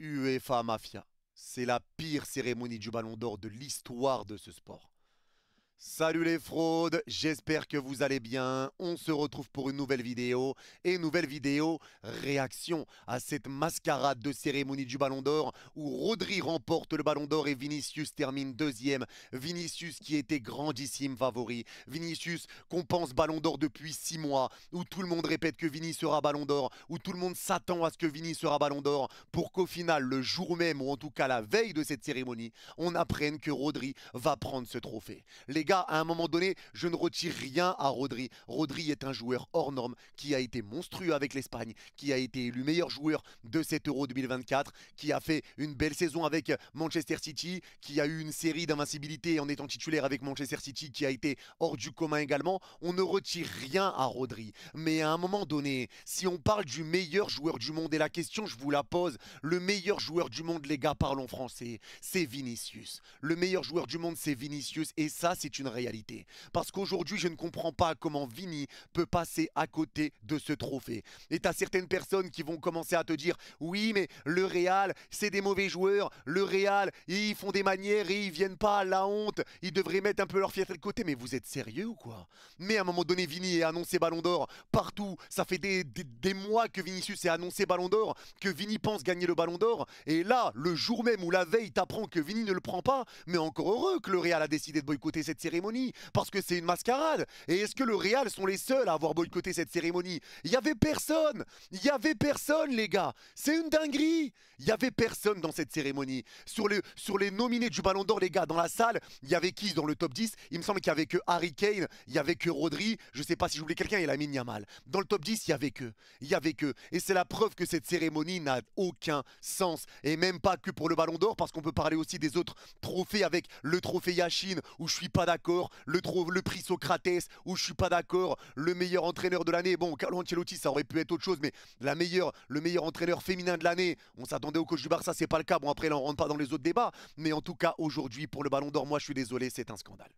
UEFA Mafia. C'est la pire cérémonie du Ballon d'Or de l'histoire de ce sport. Salut les fraudes, j'espère que vous allez bien. On se retrouve pour une nouvelle vidéo et nouvelle vidéo réaction à cette mascarade de cérémonie du Ballon d'Or où Rodri remporte le Ballon d'Or et Vinicius termine deuxième. Vinicius qui était grandissime favori. Vinicius qu'on pense Ballon d'Or depuis six mois où tout le monde répète que Vini sera Ballon d'Or, où tout le monde s'attend à ce que Vini sera Ballon d'Or pour qu'au final le jour même ou en tout cas la veille de cette cérémonie, on apprenne que Rodri va prendre ce trophée. Les gars, à un moment donné, je ne retire rien à Rodri. Rodri est un joueur hors norme qui a été monstrueux avec l'Espagne, qui a été élu meilleur joueur de cet Euro 2024, qui a fait une belle saison avec Manchester City, qui a eu une série d'invincibilité en étant titulaire avec Manchester City, qui a été hors du commun également. On ne retire rien à Rodri. Mais à un moment donné, si on parle du meilleur joueur du monde, et la question, je vous la pose, le meilleur joueur du monde, les gars, parlons français, c'est Vinicius. Le meilleur joueur du monde, c'est Vinicius. Et ça, c'est une réalité. Parce qu'aujourd'hui, je ne comprends pas comment Vini peut passer à côté de ce trophée. Et t'as certaines personnes qui vont commencer à te dire oui, mais le Real, c'est des mauvais joueurs. Le Real, ils font des manières et ils viennent pas à la honte. Ils devraient mettre un peu leur fierté de côté. Mais vous êtes sérieux ou quoi Mais à un moment donné, Vini est annoncé Ballon d'Or partout. Ça fait des, mois que Vinicius est annoncé Ballon d'Or, que Vini pense gagner le Ballon d'Or. Et là, le jour même ou la veille, t'apprends que Vini ne le prend pas. Mais encore heureux que le Real a décidé de boycotter cette cérémonie, parce que c'est une mascarade. Et est-ce que le Real sont les seuls à avoir boycotté cette cérémonie Il n'y avait personne Il n'y avait personne, les gars C'est une dinguerie Il n'y avait personne dans cette cérémonie. Sur les, sur les nominés du Ballon d'Or, les gars, dans la salle, il y avait qui dans le top 10 Il me semble qu'il n'y avait que Harry Kane, il n'y avait que Rodri, je sais pas si j'oublie quelqu'un, il a mis Niamal. Dans le top 10, il n'y avait que. Il n'y avait que. Et c'est la preuve que cette cérémonie n'a aucun sens. Et même pas que pour le Ballon d'Or, parce qu'on peut parler aussi des autres trophées avec le trophée Yachine, où je suis pas d'accord d'accord, le, le prix Socrates, où je suis pas d'accord, le meilleur entraîneur de l'année. Bon, Carlo Ancelotti, ça aurait pu être autre chose, mais la meilleure, le meilleur entraîneur féminin de l'année, on s'attendait au coach du Barça, c'est pas le cas. Bon, après, on rentre pas dans les autres débats, mais en tout cas, aujourd'hui, pour le Ballon d'Or, moi, je suis désolé, c'est un scandale.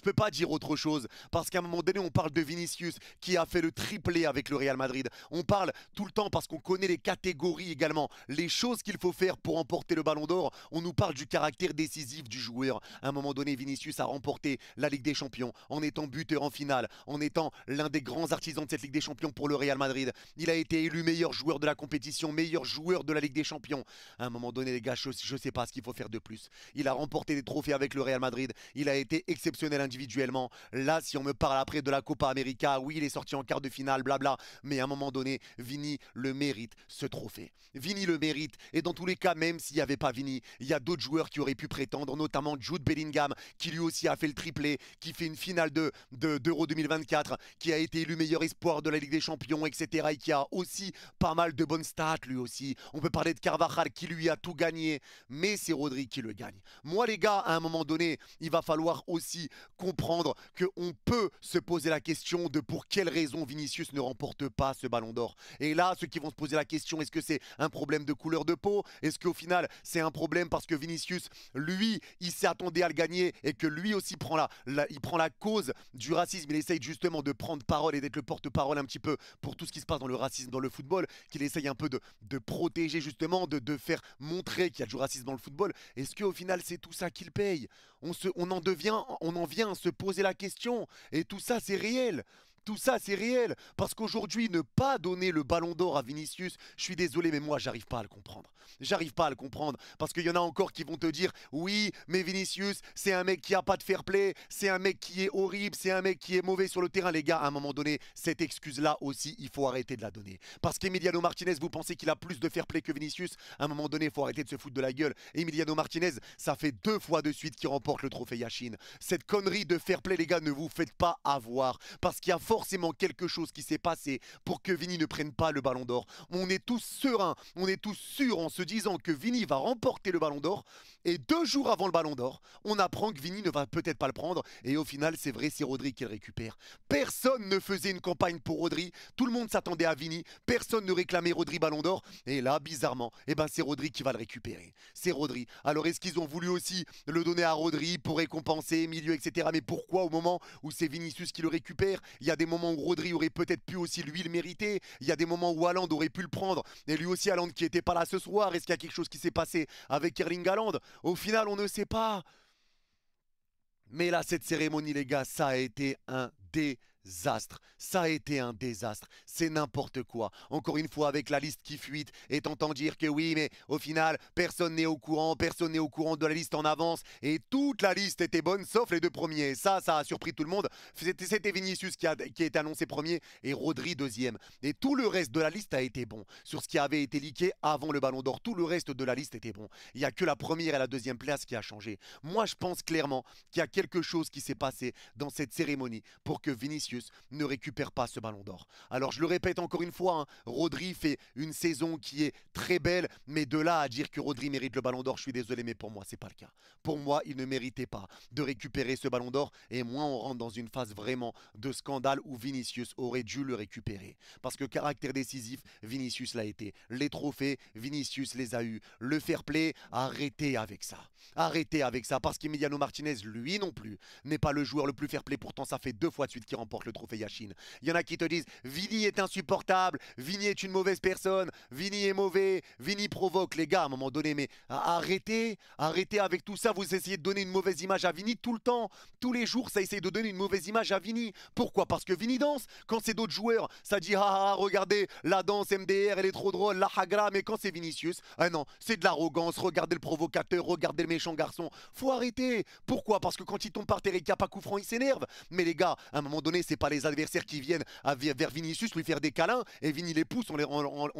Je peux pas dire autre chose parce qu'à un moment donné, on parle de Vinicius qui a fait le triplé avec le Real Madrid. On parle tout le temps parce qu'on connaît les catégories également, les choses qu'il faut faire pour emporter le Ballon d'Or. On nous parle du caractère décisif du joueur. À un moment donné, Vinicius a remporté la Ligue des Champions en étant buteur en finale, en étant l'un des grands artisans de cette Ligue des Champions pour le Real Madrid. Il a été élu meilleur joueur de la compétition, meilleur joueur de la Ligue des Champions. À un moment donné, les gars, je, je sais pas ce qu'il faut faire de plus. Il a remporté des trophées avec le Real Madrid. Il a été exceptionnel individuellement. Là, si on me parle après de la Copa América, oui, il est sorti en quart de finale, blabla. Mais à un moment donné, Vini le mérite, ce trophée. Vini le mérite. Et dans tous les cas, même s'il n'y avait pas Vini, il y a d'autres joueurs qui auraient pu prétendre, notamment Jude Bellingham, qui lui aussi a fait le triplé, qui fait une finale de d'Euro 2024, qui a été élu meilleur espoir de la Ligue des Champions, etc. Et qui a aussi pas mal de bonnes stats, lui aussi. On peut parler de Carvajal, qui lui a tout gagné. Mais c'est Rodri qui le gagne. Moi, les gars, à un moment donné, il va falloir aussi comprendre qu'on peut se poser la question de pour quelle raison Vinicius ne remporte pas ce ballon d'or. Et là, ceux qui vont se poser la question, est-ce que c'est un problème de couleur de peau Est-ce qu'au final, c'est un problème parce que Vinicius, lui, il s'est attendu à le gagner et que lui aussi prend la, il prend la cause du racisme. Il essaye justement de prendre parole et d'être le porte-parole un petit peu pour tout ce qui se passe dans le racisme, dans le football, qu'il essaye un peu de, de protéger justement, de, de faire montrer qu'il y a du racisme dans le football. Est-ce qu'au final, c'est tout ça qu'il paye on, se, on en devient, on en vient se poser la question. Et tout ça, c'est réel. Tout ça, c'est réel. Parce qu'aujourd'hui, ne pas donner le ballon d'or à Vinicius, je suis désolé, mais moi, j'arrive pas à le comprendre. J'arrive pas à le comprendre. Parce qu'il y en a encore qui vont te dire oui, mais Vinicius, c'est un mec qui a pas de fair play, c'est un mec qui est horrible, c'est un mec qui est mauvais sur le terrain. Les gars, à un moment donné, cette excuse-là aussi, il faut arrêter de la donner. Parce qu'Emiliano Martinez, vous pensez qu'il a plus de fair play que Vinicius À un moment donné, il faut arrêter de se foutre de la gueule. Emiliano Martinez, ça fait deux fois de suite qu'il remporte le trophée Yachine. Cette connerie de fair play, les gars, ne vous faites pas avoir. Parce qu'il y a forcément quelque chose qui s'est passé pour que Vini ne prenne pas le ballon d'or. On est tous sereins, on est tous sûrs en se disant que Vini va remporter le ballon d'or et deux jours avant le ballon d'or, on apprend que Vini ne va peut-être pas le prendre. Et au final, c'est vrai, c'est Rodri qui le récupère. Personne ne faisait une campagne pour Rodri. Tout le monde s'attendait à Vini. Personne ne réclamait Rodri ballon d'or. Et là, bizarrement, eh ben, c'est Rodri qui va le récupérer. C'est Rodri. Alors, est-ce qu'ils ont voulu aussi le donner à Rodri pour récompenser milieu, etc. Mais pourquoi au moment où c'est Vinicius qui le récupère Il y a des moments où Rodri aurait peut-être pu aussi lui le mériter. Il y a des moments où Haaland aurait pu le prendre. Et lui aussi, Haaland qui n'était pas là ce soir. Est-ce qu'il y a quelque chose qui s'est passé avec Erling Haaland au final, on ne sait pas. Mais là, cette cérémonie, les gars, ça a été un dé désastre. Ça a été un désastre. C'est n'importe quoi. Encore une fois, avec la liste qui fuite, et t'entends dire que oui, mais au final, personne n'est au courant, personne n'est au courant de la liste en avance, et toute la liste était bonne sauf les deux premiers. Ça, ça a surpris tout le monde. C'était Vinicius qui a, qui a été annoncé premier et Rodri deuxième. Et tout le reste de la liste a été bon. Sur ce qui avait été liqué avant le ballon d'or, tout le reste de la liste était bon. Il n'y a que la première et la deuxième place qui a changé. Moi, je pense clairement qu'il y a quelque chose qui s'est passé dans cette cérémonie pour que Vinicius ne récupère pas ce ballon d'or. Alors je le répète encore une fois, hein, Rodri fait une saison qui est très belle, mais de là à dire que Rodri mérite le ballon d'or, je suis désolé, mais pour moi c'est pas le cas. Pour moi, il ne méritait pas de récupérer ce ballon d'or, et moi on rentre dans une phase vraiment de scandale où Vinicius aurait dû le récupérer. Parce que caractère décisif, Vinicius l'a été. Les trophées, Vinicius les a eus. Le fair play, arrêtez avec ça. Arrêtez avec ça, parce qu'Emiliano Martinez, lui non plus, n'est pas le joueur le plus fair play, pourtant ça fait deux fois de suite qu'il remporte le trophée Yachine. Il y en a qui te disent Vini est insupportable, Vini est une mauvaise personne, Vini est mauvais, Vini provoque les gars à un moment donné. Mais arrêtez, arrêtez avec tout ça. Vous essayez de donner une mauvaise image à Vini tout le temps, tous les jours. Ça essaye de donner une mauvaise image à Vini. Pourquoi Parce que Vini danse. Quand c'est d'autres joueurs, ça dit ah, ah, ah regardez la danse MDR, elle est trop drôle, la hagra. Mais quand c'est Vinicius, ah non, c'est de l'arrogance. Regardez le provocateur, regardez le méchant garçon. Faut arrêter. Pourquoi Parce que quand il tombe par terre et qu'il n'y il s'énerve. Mais les gars, à un moment donné, c'est pas les adversaires qui viennent à, vers Vinicius lui faire des câlins et Vini les pousse en les,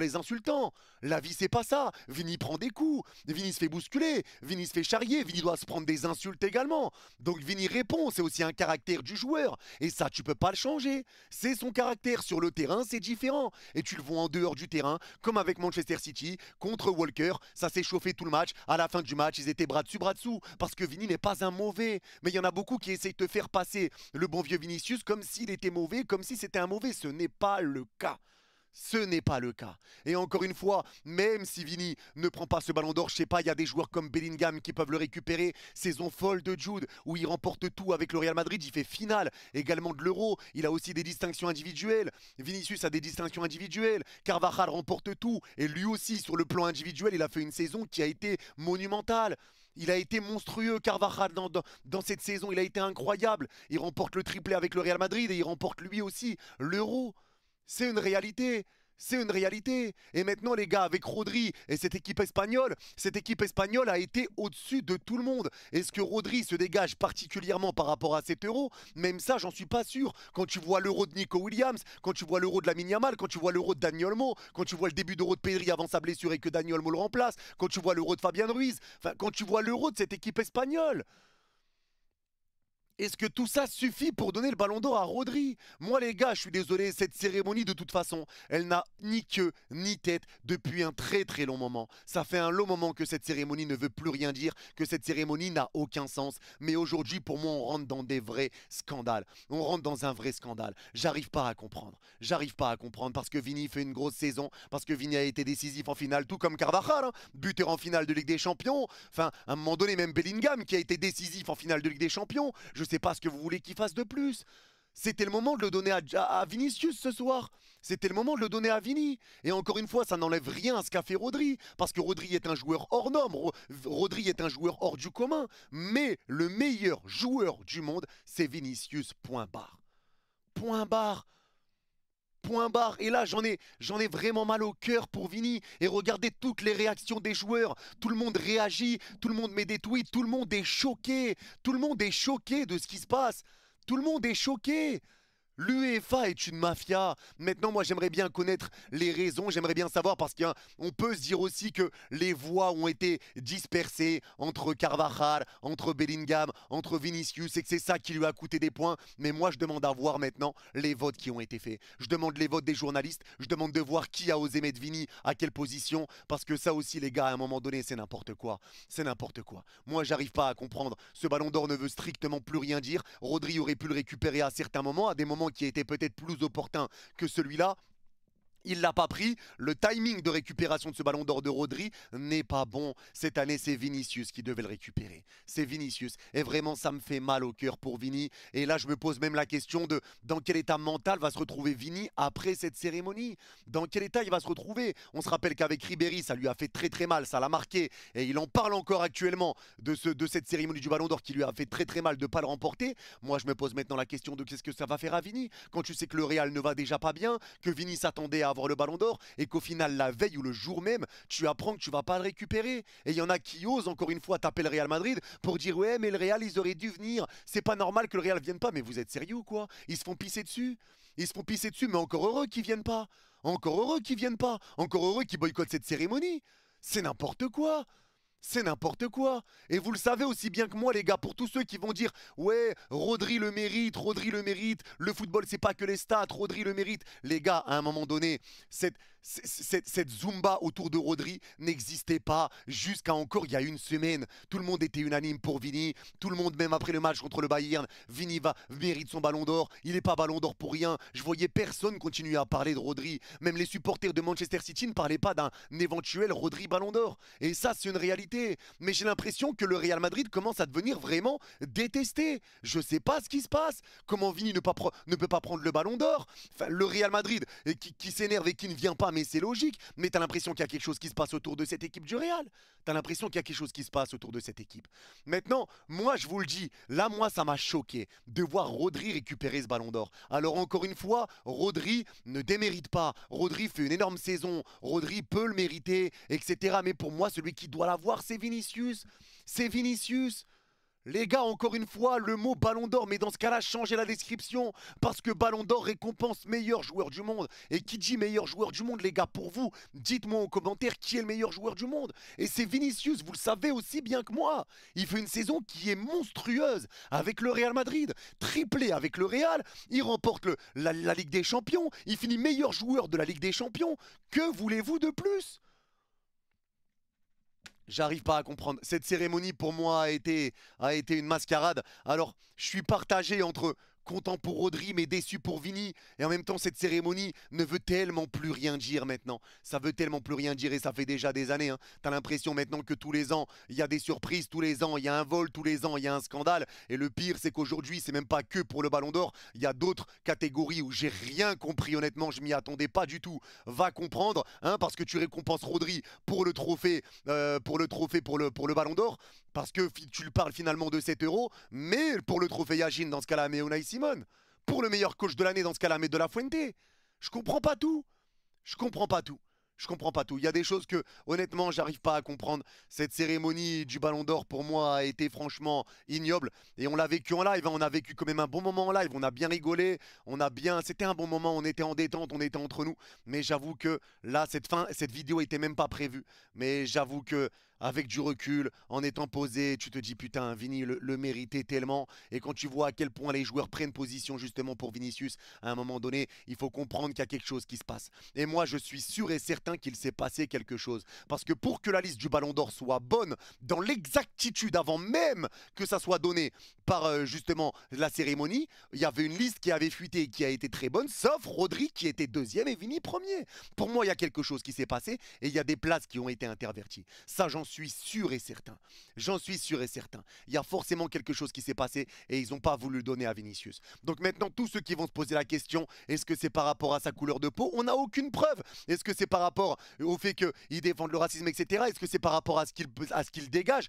les insultant. La vie, c'est pas ça. Vini prend des coups, Vini se fait bousculer, Vini se fait charrier, Vini doit se prendre des insultes également. Donc Vini répond, c'est aussi un caractère du joueur. Et ça, tu peux pas le changer. C'est son caractère. Sur le terrain, c'est différent. Et tu le vois en dehors du terrain, comme avec Manchester City, contre Walker. Ça s'est chauffé tout le match. À la fin du match, ils étaient bras dessus, bras dessous. Parce que Vini n'est pas un mauvais. Mais il y en a beaucoup qui essayent de te faire passer le bon vieux Vinicius comme s'il était mauvais, comme si c'était un mauvais. Ce n'est pas le cas. Ce n'est pas le cas. Et encore une fois, même si Vini ne prend pas ce ballon d'or, je sais pas, il y a des joueurs comme Bellingham qui peuvent le récupérer. Saison folle de Jude, où il remporte tout avec le Real Madrid, il fait finale également de l'Euro. Il a aussi des distinctions individuelles. Vinicius a des distinctions individuelles. Carvajal remporte tout. Et lui aussi, sur le plan individuel, il a fait une saison qui a été monumentale. Il a été monstrueux, Carvajal, dans, cette saison. Il a été incroyable. Il remporte le triplé avec le Real Madrid et il remporte lui aussi l'Euro. C'est une réalité. C'est une réalité. Et maintenant, les gars, avec Rodri et cette équipe espagnole, cette équipe espagnole a été au-dessus de tout le monde. Est-ce que Rodri se dégage particulièrement par rapport à cet euro Même ça, j'en suis pas sûr. Quand tu vois l'euro de Nico Williams, quand tu vois l'euro de la Miniamal, quand tu vois l'euro de Daniel Mo, quand tu vois le début d'euro de Pedri avant sa blessure et que Daniel Mo le remplace, quand tu vois l'euro de Fabien Ruiz, quand tu vois l'euro de cette équipe espagnole. Est-ce que tout ça suffit pour donner le ballon d'or à Rodri Moi les gars, je suis désolé, cette cérémonie de toute façon, elle n'a ni queue ni tête depuis un très très long moment. Ça fait un long moment que cette cérémonie ne veut plus rien dire, que cette cérémonie n'a aucun sens. Mais aujourd'hui, pour moi, on rentre dans des vrais scandales. On rentre dans un vrai scandale. J'arrive pas à comprendre. J'arrive pas à comprendre parce que Vini fait une grosse saison, parce que Vini a été décisif en finale, tout comme Carvajal, hein. buteur en finale de Ligue des Champions. Enfin, à un moment donné, même Bellingham qui a été décisif en finale de Ligue des Champions. Je sais pas ce que vous voulez qu'il fasse de plus. C'était le moment de le donner à, Vinicius ce soir. C'était le moment de le donner à Vini. Et encore une fois, ça n'enlève rien à ce qu'a fait Rodri. Parce que Rodri est un joueur hors norme. Rodri est un joueur hors du commun. Mais le meilleur joueur du monde, c'est Vinicius. Point barre. Point barre point barre. Et là, j'en ai, j'en ai vraiment mal au cœur pour Vini. Et regardez toutes les réactions des joueurs. Tout le monde réagit, tout le monde met des tweets, tout le monde est choqué. Tout le monde est choqué de ce qui se passe. Tout le monde est choqué. L'UEFA est une mafia. Maintenant, moi, j'aimerais bien connaître les raisons, j'aimerais bien savoir, parce qu'on peut se dire aussi que les voix ont été dispersées entre Carvajal, entre Bellingham, entre Vinicius, et que c'est ça qui lui a coûté des points. Mais moi, je demande à voir maintenant les votes qui ont été faits. Je demande les votes des journalistes, je demande de voir qui a osé mettre Vini, à quelle position, parce que ça aussi, les gars, à un moment donné, c'est n'importe quoi. C'est n'importe quoi. Moi, j'arrive pas à comprendre. Ce ballon d'or ne veut strictement plus rien dire. Rodri aurait pu le récupérer à certains moments, à des moments qui était peut-être plus opportun que celui-là, il l'a pas pris. Le timing de récupération de ce ballon d'or de Rodri n'est pas bon. Cette année, c'est Vinicius qui devait le récupérer. C'est Vinicius. Et vraiment, ça me fait mal au cœur pour Vini. Et là, je me pose même la question de dans quel état mental va se retrouver Vini après cette cérémonie Dans quel état il va se retrouver On se rappelle qu'avec Ribéry, ça lui a fait très très mal, ça l'a marqué. Et il en parle encore actuellement de, de cette cérémonie du ballon d'or qui lui a fait très très mal de ne pas le remporter. Moi, je me pose maintenant la question de qu'est-ce que ça va faire à Vini quand tu sais que le Real ne va déjà pas bien, que Vini s'attendait à avoir le ballon d'or et qu'au final, la veille ou le jour même, tu apprends que tu vas pas le récupérer. Et il y en a qui osent encore une fois taper le Real Madrid pour dire ouais, mais le Real, ils auraient dû venir. C'est pas normal que le Real vienne pas. Mais vous êtes sérieux quoi Ils se font pisser dessus. Ils se font pisser dessus, mais encore heureux qu'ils viennent pas. Encore heureux qu'ils viennent pas. Encore heureux qu'ils boycottent cette cérémonie. C'est n'importe quoi. C'est n'importe quoi. Et vous le savez aussi bien que moi, les gars, pour tous ceux qui vont dire Ouais, Rodri le mérite, Rodri le mérite, le football, c'est pas que les stats, Rodri le mérite. Les gars, à un moment donné, cette cette Zumba autour de Rodri n'existait pas jusqu'à encore il y a une semaine. Tout le monde était unanime pour Vini. Tout le monde, même après le match contre le Bayern, Vini va, mérite son ballon d'or. Il n'est pas ballon d'or pour rien. Je voyais personne continuer à parler de Rodri. Même les supporters de Manchester City ne parlaient pas d'un éventuel Rodri ballon d'or. Et ça, c'est une réalité. Mais j'ai l'impression que le Real Madrid commence à devenir vraiment détesté. Je sais pas ce qui se passe. Comment Vini ne, peut pas prendre le ballon d'or Le Real Madrid qui s'énerve et qui ne vient pas mais c'est logique. Mais as l'impression qu'il y a quelque chose qui se passe autour de cette équipe du Real. as l'impression qu'il y a quelque chose qui se passe autour de cette équipe. Maintenant, moi, je vous le dis, là, moi, ça m'a choqué de voir Rodri récupérer ce ballon d'or. Alors, encore une fois, Rodri ne démérite pas. Rodri fait une énorme saison. Rodri peut le mériter, etc. Mais pour moi, celui qui doit l'avoir, c'est Vinicius. C'est Vinicius. Les gars, encore une fois, le mot Ballon d'Or, mais dans ce cas-là, changez la description, parce que Ballon d'Or récompense meilleur joueur du monde. Et qui dit meilleur joueur du monde, les gars, pour vous, dites-moi en commentaire qui est le meilleur joueur du monde. Et c'est Vinicius, vous le savez aussi bien que moi. Il fait une saison qui est monstrueuse avec le Real Madrid, triplé avec le Real, il remporte la Ligue des Champions, il finit meilleur joueur de la Ligue des Champions. Que voulez-vous de plus J'arrive pas à comprendre. Cette cérémonie pour moi a été, a été une mascarade. Alors, je suis partagé entre content pour Rodri mais déçu pour Vini. Et en même temps, cette cérémonie ne veut tellement plus rien dire maintenant. Ça veut tellement plus rien dire et ça fait déjà des années. Hein. T'as l'impression maintenant que tous les ans, il y a des surprises, tous les ans, il y a un vol, tous les ans, il y a un scandale. Et le pire, c'est qu'aujourd'hui, c'est même pas que pour le Ballon d'Or. Il y a d'autres catégories où j'ai rien compris. Honnêtement, je m'y attendais pas du tout. Va comprendre, hein, parce que tu récompenses Rodri pour le trophée, euh, pour le trophée, pour le, pour le Ballon d'Or, parce que tu le parles finalement de 7 euros, mais pour le trophée Yachine dans ce cas-là, mais on a pour le meilleur coach de l'année dans ce cas-là, mais de la Fuente. Je comprends pas tout. Je comprends pas tout. Je comprends pas tout. Il y a des choses que, honnêtement, j'arrive pas à comprendre. Cette cérémonie du Ballon d'Or, pour moi, a été franchement ignoble. Et on l'a vécu en live. Hein. On a vécu quand même un bon moment en live. On a bien rigolé. On a bien. C'était un bon moment. On était en détente. On était entre nous. Mais j'avoue que là, cette fin, cette vidéo était même pas prévue. Mais j'avoue que avec du recul, en étant posé, tu te dis putain, Vini le, méritait tellement. Et quand tu vois à quel point les joueurs prennent position justement pour Vinicius, à un moment donné, il faut comprendre qu'il y a quelque chose qui se passe. Et moi, je suis sûr et certain qu'il s'est passé quelque chose. Parce que pour que la liste du Ballon d'Or soit bonne, dans l'exactitude, avant même que ça soit donné par euh, justement la cérémonie, il y avait une liste qui avait fuité et qui a été très bonne, sauf Rodri qui était deuxième et Vini premier. Pour moi, il y a quelque chose qui s'est passé et il y a des places qui ont été interverties. Ça, j'en j'en suis sûr et certain. J'en suis sûr et certain. Il y a forcément quelque chose qui s'est passé et ils n'ont pas voulu le donner à Vinicius. Donc maintenant, tous ceux qui vont se poser la question, est-ce que c'est par rapport à sa couleur de peau On n'a aucune preuve. Est-ce que c'est par rapport au fait qu'ils défendent le racisme, etc. Est-ce que c'est par rapport à ce qu'il dégage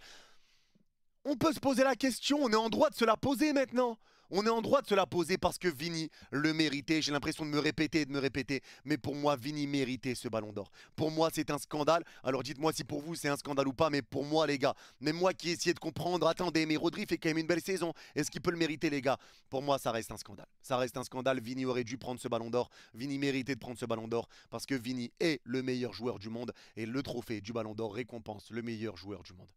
on peut se poser la question, on est en droit de se la poser maintenant on est en droit de se la poser parce que Vini le méritait. J'ai l'impression de me répéter et de me répéter. Mais pour moi, Vini méritait ce ballon d'or. Pour moi, c'est un scandale. Alors dites-moi si pour vous c'est un scandale ou pas, mais pour moi, les gars, même moi qui essayais de comprendre, attendez, mais Rodri fait quand même une belle saison. Est-ce qu'il peut le mériter, les gars Pour moi, ça reste un scandale. Ça reste un scandale. Vini aurait dû prendre ce ballon d'or. Vini méritait de prendre ce ballon d'or parce que Vini est le meilleur joueur du monde et le trophée du ballon d'or récompense le meilleur joueur du monde.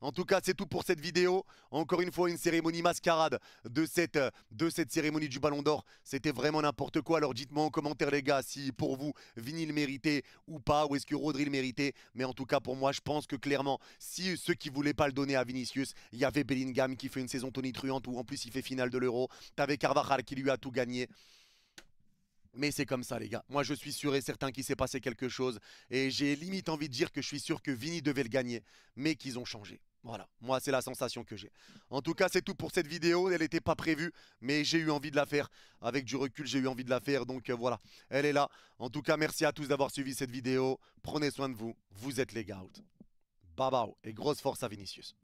En tout cas, c'est tout pour cette vidéo. Encore une fois, une cérémonie mascarade de cette, de cette cérémonie du Ballon d'Or. C'était vraiment n'importe quoi. Alors dites-moi en commentaire, les gars, si pour vous, Vini le méritait ou pas, ou est-ce que Rodri le méritait. Mais en tout cas, pour moi, je pense que clairement, si ceux qui voulaient pas le donner à Vinicius, il y avait Bellingham qui fait une saison tonitruante où en plus il fait finale de l'Euro. T'avais Carvajal qui lui a tout gagné. Mais c'est comme ça, les gars. Moi, je suis sûr et certain qu'il s'est passé quelque chose. Et j'ai limite envie de dire que je suis sûr que Vini devait le gagner. Mais qu'ils ont changé. Voilà, moi c'est la sensation que j'ai. En tout cas, c'est tout pour cette vidéo, elle n'était pas prévue, mais j'ai eu envie de la faire. Avec du recul, j'ai eu envie de la faire, donc euh, voilà, elle est là. En tout cas, merci à tous d'avoir suivi cette vidéo. Prenez soin de vous, vous êtes les gars out. Babao et grosse force à Vinicius.